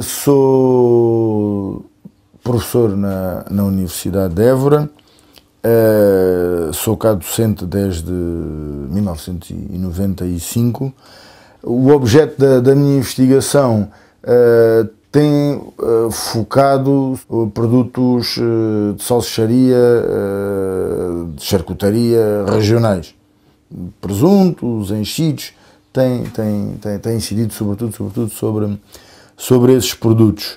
Sou professor na, na Universidade de Évora, uh, sou cá docente desde 1995. O objeto da, da minha investigação uh, tem uh, focado produtos de salsicharia, de charcutaria regionais. Presuntos, enchidos, tem, tem, tem, tem incidido sobretudo, sobretudo sobre sobre esses produtos.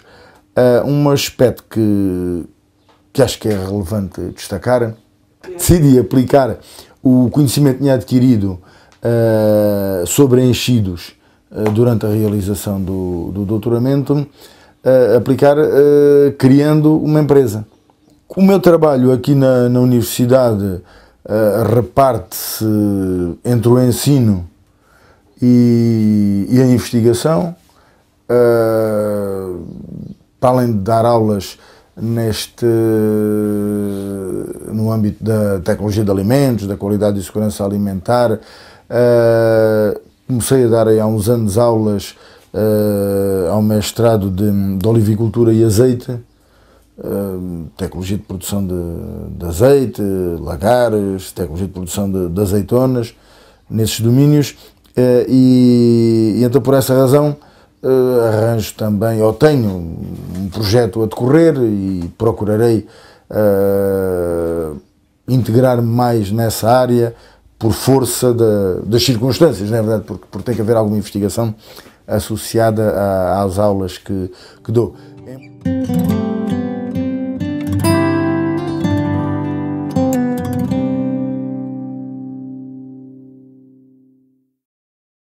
Uh, um aspecto que, que acho que é relevante destacar, decidi aplicar o conhecimento que tinha adquirido uh, sobre enchidos uh, durante a realização do, do doutoramento, aplicar criando uma empresa. O meu trabalho aqui na, na universidade reparte-se entre o ensino e, e a investigação uh, para além de dar aulas neste no âmbito da tecnologia de alimentos, da qualidade e segurança alimentar, uh, comecei a dar aí há uns anos aulas uh, ao mestrado de, de olivicultura e azeite, Uh, tecnologia de produção de, de, azeite, lagares, tecnologia de produção de, de azeitonas, nesses domínios, uh, e, e, então por essa razão eh, arranjo também, ou tenho um projeto a decorrer e procurarei uh, integrar-me mais nessa área por força da, das circunstâncias, não é verdade, porque, porque tem que haver alguma investigação associada a, às aulas que, que dou. É.